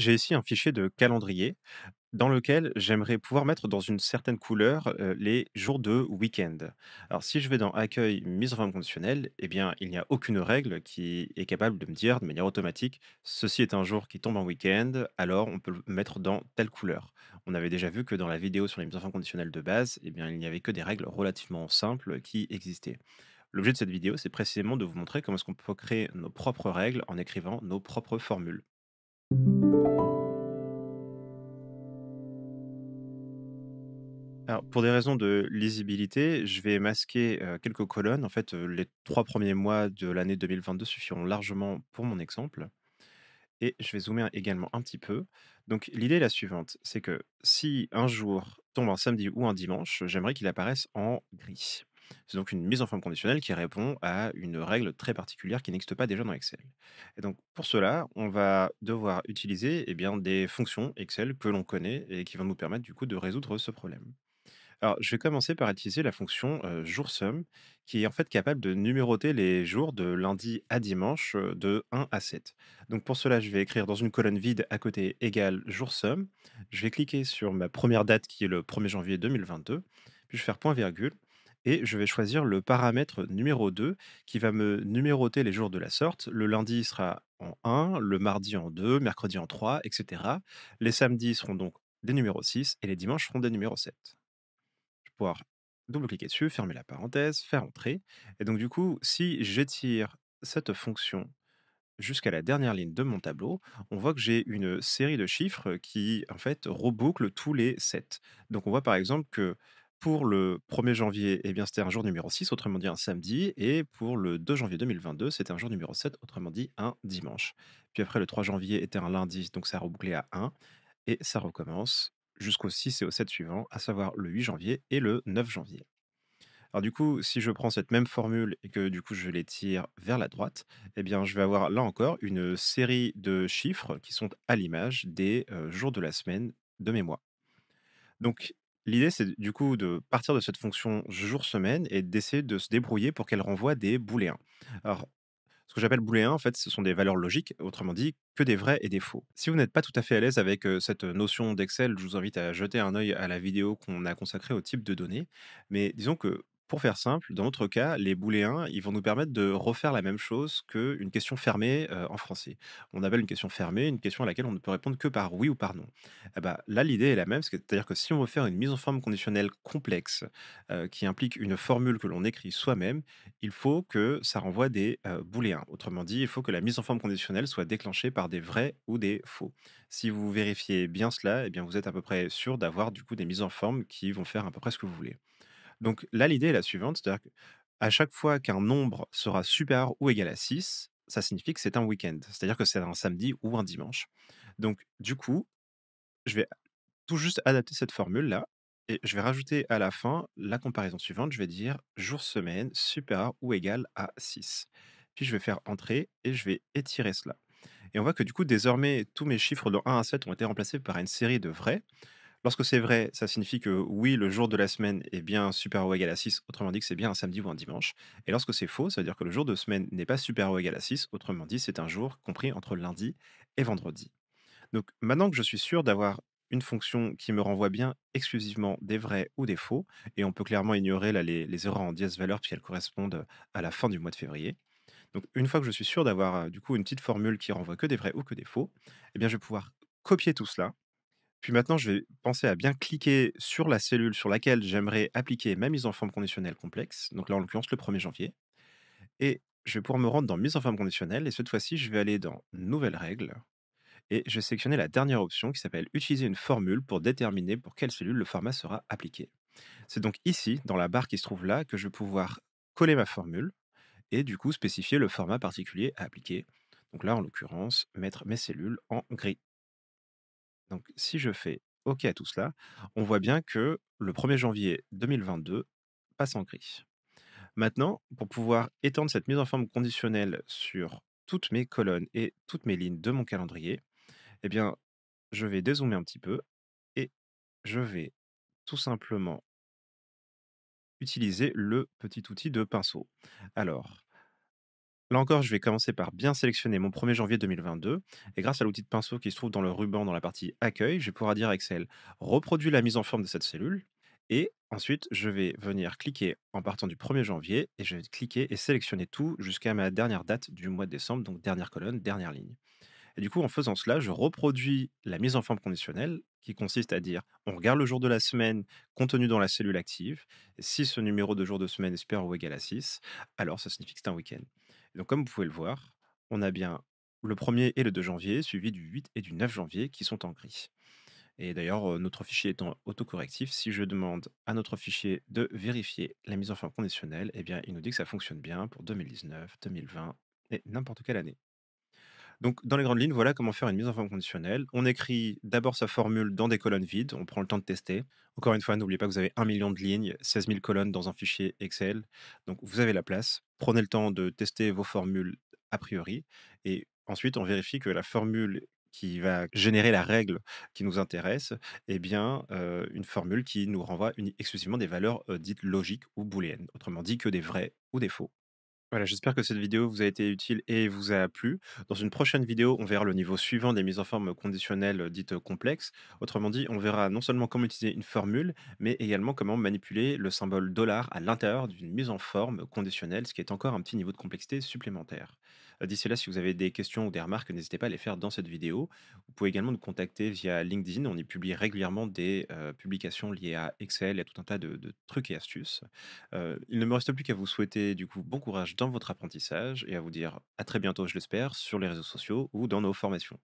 J'ai ici un fichier de calendrier dans lequel j'aimerais pouvoir mettre dans une certaine couleur les jours de week-end. Alors si je vais dans accueil mise en forme conditionnelle, eh bien il n'y a aucune règle qui est capable de me dire de manière automatique ceci est un jour qui tombe en week-end, alors on peut le mettre dans telle couleur. On avait déjà vu que dans la vidéo sur les mises en forme conditionnelles de base, eh bien il n'y avait que des règles relativement simples qui existaient. L'objet de cette vidéo, c'est précisément de vous montrer comment est-ce qu'on peut créer nos propres règles en écrivant nos propres formules. pour des raisons de lisibilité, je vais masquer quelques colonnes. En fait, les trois premiers mois de l'année 2022 suffiront largement pour mon exemple. Et je vais zoomer également un petit peu. Donc, l'idée est la suivante c'est que si un jour tombe un samedi ou un dimanche, j'aimerais qu'il apparaisse en gris. C'est donc une mise en forme conditionnelle qui répond à une règle très particulière qui n'existe pas déjà dans Excel. Et donc pour cela, on va devoir utiliser eh des fonctions Excel que l'on connaît et qui vont nous permettre du coup de résoudre ce problème. Alors, je vais commencer par utiliser la fonction JourSum, qui est en fait capable de numéroter les jours de lundi à dimanche de 1 à 7. Donc pour cela, je vais écrire dans une colonne vide à côté égale JourSum. Je vais cliquer sur ma première date qui est le 1er janvier 2022, puis je vais faire point virgule. Et je vais choisir le paramètre numéro 2 qui va me numéroter les jours de la sorte. Le lundi sera en 1, le mardi en 2, mercredi en 3, etc. Les samedis seront donc des numéros 6 et les dimanches seront des numéros 7 double-cliquer dessus, fermer la parenthèse, faire entrer. Et donc, du coup, si j'étire cette fonction jusqu'à la dernière ligne de mon tableau, on voit que j'ai une série de chiffres qui, en fait, reboucle tous les 7. Donc, on voit par exemple que pour le 1er janvier, eh bien, c'était un jour numéro 6, autrement dit un samedi, et pour le 2 janvier 2022, c'était un jour numéro 7, autrement dit un dimanche. Puis après, le 3 janvier était un lundi, donc ça a rebouclé à 1, et ça recommence jusqu'au 6 et au 7 suivants, à savoir le 8 janvier et le 9 janvier. Alors du coup, si je prends cette même formule et que du coup je tire vers la droite, eh bien je vais avoir là encore une série de chiffres qui sont à l'image des jours de la semaine de mes mois. Donc l'idée c'est du coup de partir de cette fonction jour-semaine et d'essayer de se débrouiller pour qu'elle renvoie des booléens. Alors ce que j'appelle booléen, en fait, ce sont des valeurs logiques, autrement dit, que des vrais et des faux. Si vous n'êtes pas tout à fait à l'aise avec cette notion d'Excel, je vous invite à jeter un œil à la vidéo qu'on a consacrée au type de données. Mais disons que pour faire simple, dans notre cas, les booléens, ils vont nous permettre de refaire la même chose qu'une question fermée euh, en français. On appelle une question fermée une question à laquelle on ne peut répondre que par oui ou par non. Eh ben, là, l'idée est la même, c'est-à-dire que si on veut faire une mise en forme conditionnelle complexe euh, qui implique une formule que l'on écrit soi-même, il faut que ça renvoie des bouléens. Euh, booléens. Autrement dit, il faut que la mise en forme conditionnelle soit déclenchée par des vrais ou des faux. Si vous vérifiez bien cela, eh bien, vous êtes à peu près sûr d'avoir du coup des mises en forme qui vont faire à peu près ce que vous voulez. Donc là, l'idée est la suivante, c'est-à-dire qu'à chaque fois qu'un nombre sera supérieur ou égal à 6, ça signifie que c'est un week-end, c'est-à-dire que c'est un samedi ou un dimanche. Donc du coup, je vais tout juste adapter cette formule-là et je vais rajouter à la fin la comparaison suivante, je vais dire jour-semaine supérieur ou égal à 6. Puis je vais faire entrer et je vais étirer cela. Et on voit que du coup, désormais, tous mes chiffres de 1 à 7 ont été remplacés par une série de vrais. Lorsque c'est vrai, ça signifie que oui, le jour de la semaine est bien super ou égal à 6, autrement dit que c'est bien un samedi ou un dimanche. Et lorsque c'est faux, ça veut dire que le jour de semaine n'est pas super ou égal à 6, autrement dit c'est un jour compris entre lundi et vendredi. Donc maintenant que je suis sûr d'avoir une fonction qui me renvoie bien exclusivement des vrais ou des faux, et on peut clairement ignorer les, erreurs en dièse valeur puisqu'elles correspondent à la fin du mois de février. Donc une fois que je suis sûr d'avoir euh, du coup une petite formule qui renvoie que des vrais ou que des faux, eh bien je vais pouvoir copier tout cela puis maintenant, je vais penser à bien cliquer sur la cellule sur laquelle j'aimerais appliquer ma mise en forme conditionnelle complexe, donc là en l'occurrence le 1er janvier. Et je vais pouvoir me rendre dans mise en forme conditionnelle, et cette fois-ci, je vais aller dans nouvelles règles, et je vais sélectionner la dernière option qui s'appelle utiliser une formule pour déterminer pour quelle cellule le format sera appliqué. C'est donc ici, dans la barre qui se trouve là, que je vais pouvoir coller ma formule et du coup spécifier le format particulier à appliquer. Donc là, en l'occurrence, mettre mes cellules en gris. Donc, si je fais OK à tout cela, on voit bien que le 1er janvier 2022 passe en gris. Maintenant, pour pouvoir étendre cette mise en forme conditionnelle sur toutes mes colonnes et toutes mes lignes de mon calendrier, eh bien, je vais dézoomer un petit peu et je vais tout simplement utiliser le petit outil de pinceau. Alors, Là encore, je vais commencer par bien sélectionner mon 1er janvier 2022 et grâce à l'outil de pinceau qui se trouve dans le ruban dans la partie accueil, je vais pouvoir dire à Excel reproduis la mise en forme de cette cellule et ensuite je vais venir cliquer en partant du 1er janvier et je vais cliquer et sélectionner tout jusqu'à ma dernière date du mois de décembre, donc dernière colonne, dernière ligne. Et du coup, en faisant cela, je reproduis la mise en forme conditionnelle qui consiste à dire on regarde le jour de la semaine contenu dans la cellule active. Si ce numéro de jour de semaine est supérieur ou égal à 6, alors ça signifie que c'est un week-end donc, comme vous pouvez le voir, on a bien le 1er et le 2 janvier, suivi du 8 et du 9 janvier qui sont en gris. Et d'ailleurs, euh, notre fichier étant autocorrectif, si je demande à notre fichier de vérifier la mise en forme conditionnelle, eh bien, il nous dit que ça fonctionne bien pour 2019, 2020 et n'importe quelle année. Donc, dans les grandes lignes, voilà comment faire une mise en forme conditionnelle. On écrit d'abord sa formule dans des colonnes vides, on prend le temps de tester. Encore une fois, n'oubliez pas que vous avez un million de lignes, 16 000 colonnes dans un fichier Excel. Donc, vous avez la place. Prenez le temps de tester vos formules a priori. Et ensuite, on vérifie que la formule qui va générer la règle qui nous intéresse, est eh bien, euh, une formule qui nous renvoie exclusivement des valeurs euh, dites logiques ou booléennes, autrement dit que des vrais ou des faux. Voilà, j'espère que cette vidéo vous a été utile et vous a plu. Dans une prochaine vidéo, on verra le niveau suivant des mises en forme conditionnelles dites complexes. Autrement dit, on verra non seulement comment utiliser une formule, mais également comment manipuler le symbole dollar à l'intérieur d'une mise en forme conditionnelle, ce qui est encore un petit niveau de complexité supplémentaire. D'ici là, si vous avez des questions ou des remarques, n'hésitez pas à les faire dans cette vidéo. Vous pouvez également nous contacter via LinkedIn. On y publie régulièrement des publications liées à Excel et à tout un tas de, trucs et astuces. il ne me reste plus qu'à vous souhaiter du coup bon courage dans votre apprentissage et à vous dire à très bientôt, je l'espère, sur les réseaux sociaux ou dans nos formations.